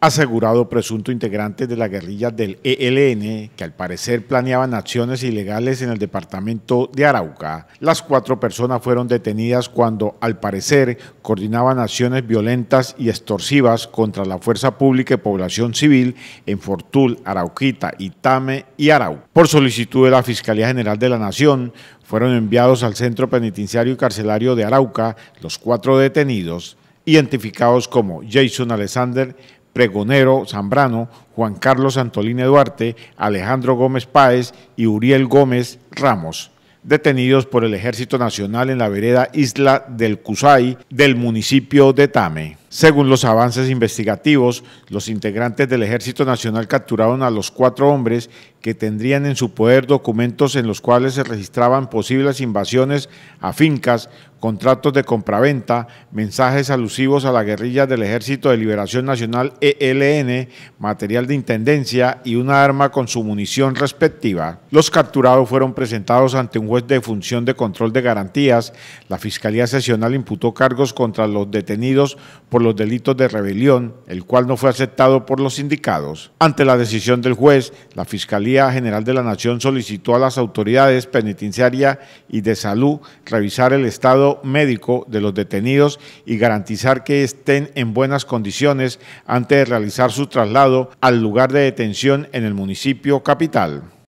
asegurado presunto integrante de la guerrilla del ELN que al parecer planeaban acciones ilegales en el departamento de Arauca. Las cuatro personas fueron detenidas cuando al parecer coordinaban acciones violentas y extorsivas contra la fuerza pública y población civil en Fortul, Arauquita, Itame y Arau. Por solicitud de la Fiscalía General de la Nación, fueron enviados al Centro Penitenciario y Carcelario de Arauca los cuatro detenidos identificados como Jason Alexander, Pregonero Zambrano, Juan Carlos Santolín Duarte, Alejandro Gómez Páez y Uriel Gómez Ramos, detenidos por el Ejército Nacional en la vereda Isla del Cusay del municipio de Tame. Según los avances investigativos, los integrantes del Ejército Nacional capturaron a los cuatro hombres que tendrían en su poder documentos en los cuales se registraban posibles invasiones a fincas, contratos de compraventa, mensajes alusivos a la guerrilla del Ejército de Liberación Nacional ELN, material de intendencia y una arma con su munición respectiva. Los capturados fueron presentados ante un juez de función de control de garantías. La Fiscalía Sesional imputó cargos contra los detenidos por los delitos de rebelión, el cual no fue aceptado por los sindicados. Ante la decisión del juez, la Fiscalía General de la Nación solicitó a las autoridades penitenciaria y de salud revisar el estado médico de los detenidos y garantizar que estén en buenas condiciones antes de realizar su traslado al lugar de detención en el municipio capital.